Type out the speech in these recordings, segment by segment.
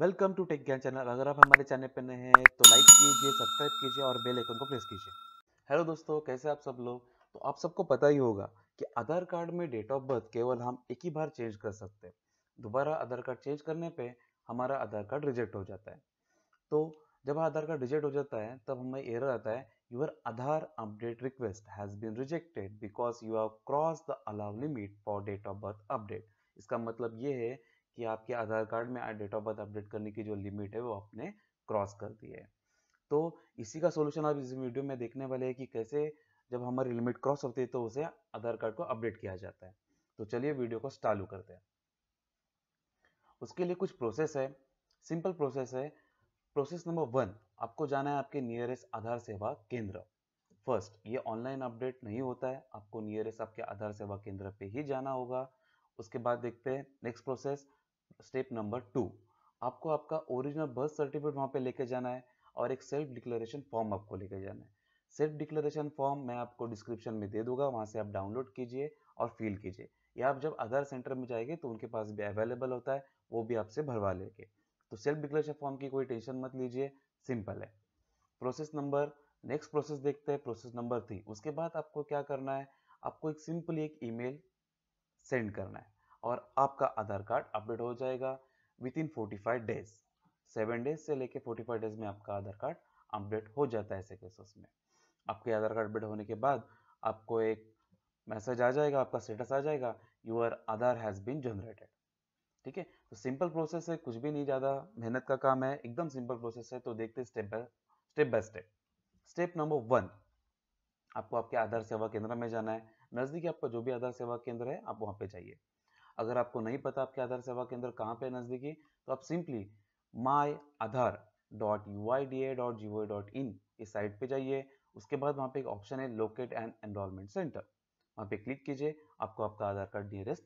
welcome to tech Gyan channel अगर आप हमारे चैनल पर नए हैं तो लाइक कीजिए सब्सक्राइब कीजिए और बेल आइकन को प्रेस कीजिए हेलो दोस्तों कैसे आप सब लोग तो आप सबको पता ही होगा कि आधार कार्ड में डेट ऑफ बर्थ केवल हम एक ही बार चेंज कर सकते हैं दोबारा आधार कार्ड चेंज करने पर हमारा आधार कार्ड रिजेक्ट हो जाता है तो जब आधार कार्ड रिजेक्ट हो जाता है तब हमें एरर आता है your Aadhaar update request has been rejected because you have cross the allow limit for date of birth update इसका मतलब ये है कि आपके आधार कार्ड में डेट ऑफ बर्थ अपडेट करने की जो लिमिट है वो आपने क्रॉस कर दी है तो इसी का सोल्यूशन आप इस वीडियो में देखने वाले हैं कि कैसे जब हमारी लिमिट क्रॉस होती है तो उसे आधार कार्ड को अपडेट किया जाता है तो चलिए वीडियो को चालू करते हैं उसके लिए कुछ प्रोसेस है सिंपल प्रोसेस है प्रोसेस नंबर वन आपको जाना है आपके नियरेस्ट आधार सेवा केंद्र फर्स्ट ये ऑनलाइन अपडेट नहीं होता है आपको नियरेस्ट आपके आधार सेवा केंद्र पे ही जाना होगा उसके बाद देखते हैं next process step number two आपको आपका ओरिजिनल बर्थ सर्टिफिकेट वहाँ पे लेके जाना है और एक सेल्फ डिक्लेरेशन फॉर्म आपको लेके जाना है सेल्फ डिक्लेरेशन फॉर्म मैं आपको डिस्क्रिप्शन में दे दूंगा वहाँ से आप डाउनलोड कीजिए और फिल कीजिए या आप जब आधार सेंटर में जाएंगे तो उनके पास भी अवेलेबल होता है वो भी आपसे भरवा लेंगे तो सेल्फ डिक्लेरेशन फॉर्म की कोई टेंशन मत लीजिए सिंपल है प्रोसेस नंबर नेक्स्ट प्रोसेस देखते हैं प्रोसेस नंबर थ्री उसके बाद आपको क्या करना है आपको एक सिंपली एक ईमेल सेंड करना है और आपका आधार कार्ड अपडेट हो जाएगा within forty five days seven days से लेके फोर्टी फाइव डेज में आपका आधार कार्ड अपडेट हो जाता है ऐसे केसेस में आपके आधार कार्ड अपडेट होने के बाद आपको एक मैसेज आ जाएगा आपका स्टेटस आ जाएगा your Aadhaar has been generated ठीक है तो सिंपल प्रोसेस है कुछ भी नहीं ज़्यादा मेहनत का काम है एकदम सिंपल प्रोसेस है तो देखते step by step by step step number one आपको आपके आधार सेवा केंद्र में जाना है नजदीकी आपका जो भी आधार सेवा केंद्र है आप वहां पे जाइए अगर आपको नहीं पता आपके आधार सेवा केंद्र कहाँ पे नज़दीकी तो आप simply my Aadhaar dot U I D A dot G O dot in इस साइट पे जाइए उसके बाद वहाँ पे एक ऑप्शन है लोकेट एंड एनरोलमेंट सेंटर वहाँ पे क्लिक कीजिए आपको आपका आधार कार्ड नियरेस्ट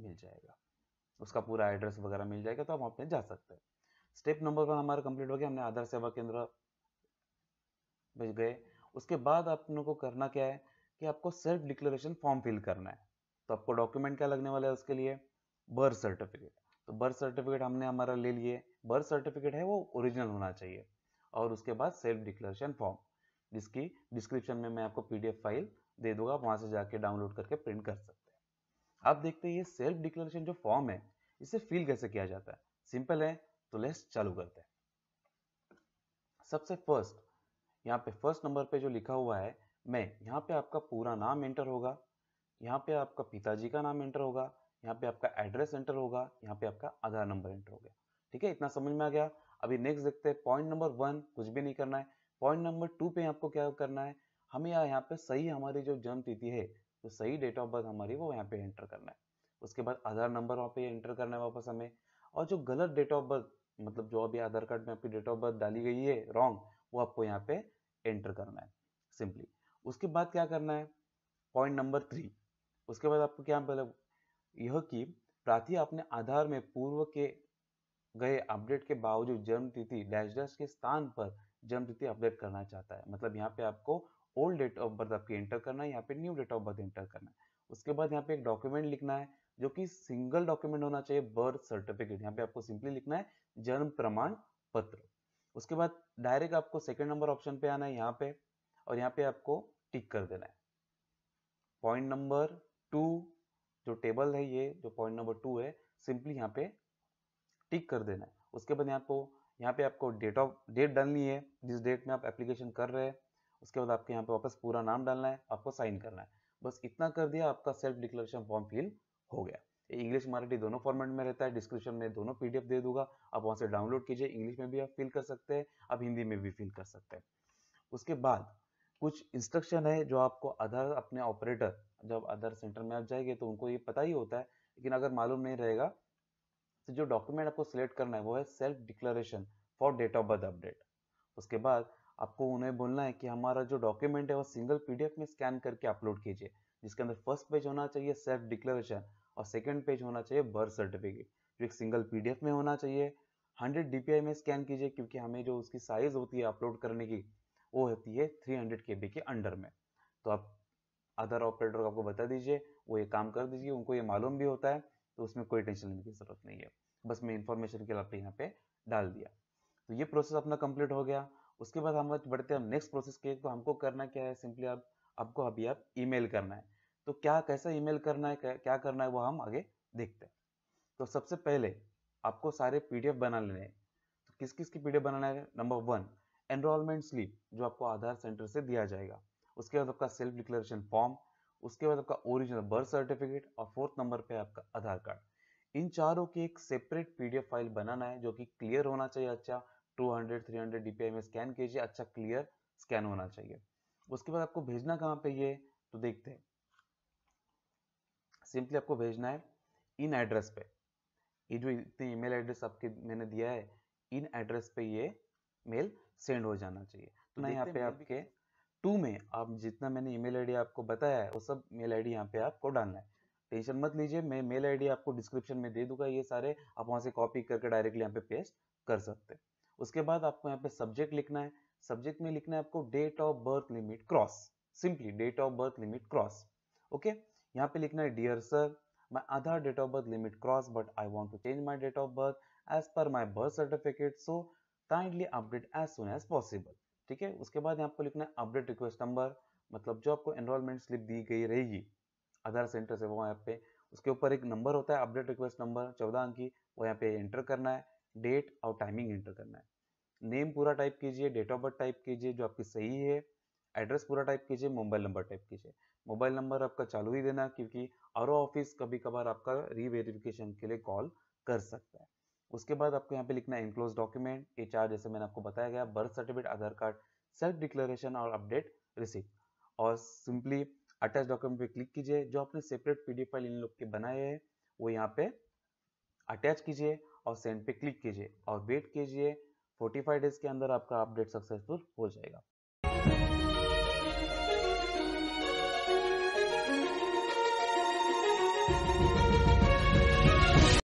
मिल जाएगा उसका पूरा एड्रेस वगैरह मिल जाएगा तो आप वहाँ पे जा सकते हैं स्टेप नंबर वन हमारा कंप्लीट हो गया हमने आधार सेवा केंद्र भेज गए उसके बाद आप लोगों को करना क्या है कि आपको सेल्फ डिक्लेरेशन फॉर्म फिल करना है तो आपको डॉक्यूमेंट क्या लगने वाला है उसके लिए बर्थ सर्टिफिकेट तो बर्थ सर्टिफिकेट हमने हमारा ले लिए बर्थ सर्टिफिकेट है वो ओरिजिनल होना चाहिए और उसके बाद सेल्फ डिक्लेरेशन फॉर्म जिसकी डिस्क्रिप्शन में मैं आपको पीडीएफ फाइल दे दूंगा आप वहां से जाके डाउनलोड करके प्रिंट कर सकते हैं आप देखते हैं ये सेल्फ डिक्लेरेशन जो फॉर्म है इसे फिल कैसे किया जाता है सिंपल है तो लेस चालू करते हैं सबसे फर्स्ट यहाँ पे फर्स्ट नंबर पे जो लिखा हुआ है मैं यहाँ पे आपका पूरा नाम एंटर होगा यहाँ पे आपका पिताजी का नाम एंटर होगा यहाँ पे आपका एड्रेस एंटर होगा यहाँ पे आपका आधार नंबर एंटर हो गया ठीक है इतना समझ में आ गया अभी नेक्स्ट देखते हैं पॉइंट नंबर वन कुछ भी नहीं करना है पॉइंट नंबर टू पे आपको क्या करना है हमें यहाँ पे सही हमारी जो जन्म तिथि है तो सही डेट ऑफ बर्थ हमारी वो यहाँ पे एंटर करना है उसके बाद आधार नंबर वहाँ पे एंटर करना है वापस हमें और जो गलत डेट ऑफ बर्थ मतलब जो अभी आधार कार्ड में आपकी डेट ऑफ बर्थ डाली गई है रॉन्ग वो आपको यहाँ पे एंटर करना है सिंपली उसके बाद क्या करना है पॉइंट नंबर थ्री उसके बाद आपको क्या मतलब यह कि प्रार्थी अपने आधार में पूर्व के गए अपडेट के बावजूद जन्म तिथि डैश डैश के स्थान पर जन्म तिथि अपडेट करना चाहता है मतलब यहाँ पे आपको ओल्ड डेट ऑफ बर्थ आपकी एंटर करना है यहाँ पे new date of birth enter करना है उसके बाद यहाँ पे एक डॉक्यूमेंट लिखना है जो कि सिंगल डॉक्यूमेंट होना चाहिए बर्थ सर्टिफिकेट यहाँ पे आपको सिंपली लिखना है जन्म प्रमाण पत्र उसके बाद डायरेक्ट आपको सेकंड नंबर ऑप्शन पे आना है यहाँ पे और यहाँ पे आपको टिक कर देना है पॉइंट नंबर टू जो टेबल है ये जो पॉइंट नंबर टू है सिंपली यहाँ पे टिक कर देना है उसके बाद यहाँ को यहाँ पे आपको डेट ऑफ डेट डालनी है जिस डेट में आप एप्लीकेशन कर रहे हैं उसके बाद आपके यहाँ पे वापस पूरा नाम डालना है आपको साइन करना है बस इतना कर दिया आपका सेल्फ डिक्लेरेशन फॉर्म फिल हो गया इंग्लिश मराठी दोनों फॉर्मेट में रहता है डिस्क्रिप्शन में दोनों पीडीएफ दे दूंगा आप वहाँ से डाउनलोड कीजिए इंग्लिश में भी आप फिल कर सकते हैं आप हिंदी में भी फिल कर सकते हैं उसके बाद कुछ इंस्ट्रक्शन है जो आपको अदर अपने ऑपरेटर जब अदर सेंटर में आप जाएंगे तो उनको ये पता ही होता है लेकिन अगर मालूम नहीं रहेगा तो जो डॉक्यूमेंट आपको सिलेक्ट करना है वो है self declaration for date of birth update उसके बाद आपको उन्हें बोलना है कि हमारा जो डॉक्यूमेंट है वो सिंगल पीडीएफ में स्कैन करके अपलोड कीजिए जिसके अंदर फर्स्ट पेज होना चाहिए सेल्फ डिक्लेरेशन और सेकेंड पेज होना चाहिए बर्थ सर्टिफिकेट जो एक सिंगल पीडीएफ में होना चाहिए हंड्रेड डीपीआई में स्कैन कीजिए क्योंकि हमें जो उसकी साइज होती है अपलोड करने की वो होती है 300 के के अंडर में तो आप अदर ऑपरेटर को आपको बता दीजिए वो ये काम कर दीजिए उनको ये मालूम भी होता है तो उसमें कोई टेंशन लेने की ज़रूरत नहीं है बस मैं इंफॉर्मेशन के लिए यहाँ पे डाल दिया तो ये प्रोसेस अपना कंप्लीट हो गया उसके बाद हम बढ़ते हैं नेक्स्ट प्रोसेस के तो हमको करना क्या है सिंपली आप आपको अभी आप ईमेल करना है तो क्या कैसा ईमेल करना है क्या करना है वो हम आगे देखते हैं तो सबसे पहले आपको सारे पीडीएफ बना लेने हैं तो किस किस की पीडीएफ बनाना है नंबर वन एनरोलमेंट स्लिप जो आपको आधार सेंटर से दिया जाएगा उसके बाद आपका सेल्फ डिक्लेरेशन फॉर्म उसके बाद आपका ओरिजिनल बर्थ सर्टिफिकेट और फोर्थ नंबर पे आपका आधार कार्ड इन चारों के एक सेपरेट पीडीएफ फाइल बनाना है जो कि क्लियर होना चाहिए अच्छा 200 300 डीपीआई में स्कैन कीजिए अच्छा क्लियर स्कैन होना चाहिए उसके बाद आपको भेजना कहाँ पे ये तो देखते हैं सिंपली आपको भेजना है इन एड्रेस पे ये जो इतने ईमेल एड्रेस आपके मैंने दिया है इन एड्रेस पे ये मेल सेंड हो जाना चाहिए तो ना यहाँ पे आपके टू में आप जितना मैंने ईमेल आईडी आपको बताया है वो सब मेल आईडी यहाँ पे आपको डालना है टेंशन मत लीजिए मैं मेल आईडी आपको डिस्क्रिप्शन में दे दूंगा ये सारे आप वहाँ से कॉपी करके डायरेक्टली यहाँ पे पेस्ट कर सकते हैं उसके बाद आपको यहाँ पे सब्जेक्ट लिखना है सब्जेक्ट में लिखना है आपको date of birth limit cross simply date of birth limit cross okay यहाँ पे लिखना है dear sir my other date of birth limit crossed but I want to change my date of birth as per my birth certificate so kindly update as soon as possible ठीक है उसके बाद यहाँ पर लिखना है अपडेट रिक्वेस्ट नंबर मतलब जो आपको एनरोलमेंट स्लिप दी गई रहेगी आधार सेंटर से वो यहाँ पे उसके ऊपर एक नंबर होता है अपडेट रिक्वेस्ट नंबर चौदह अंक की वो यहाँ पे एंटर करना है डेट और टाइमिंग एंटर करना है नेम पूरा टाइप कीजिए डेट ऑफ बर्थ टाइप कीजिए जो आपकी सही है एड्रेस पूरा टाइप कीजिए मोबाइल नंबर टाइप कीजिए मोबाइल नंबर आपका चालू ही देना क्योंकि आर ऑफिस कभी कभार आपका रीवेरिफिकेशन के लिए कॉल कर सकता है उसके बाद आपको यहाँ पे लिखना है इनक्लोज डॉक्यूमेंट एच जैसे मैंने आपको बताया गया birth certificate Aadhaar card self declaration और अपडेट रिसिप्ट और सिंपली अटैच डॉक्यूमेंट पे क्लिक कीजिए जो आपने सेपरेट पीडीएफ फाइल इन लोग के बनाए हैं वो यहाँ पे अटैच कीजिए और सेंड पे क्लिक कीजिए और वेट कीजिए 45 डेज के अंदर आपका अपडेट सक्सेसफुल हो जाएगा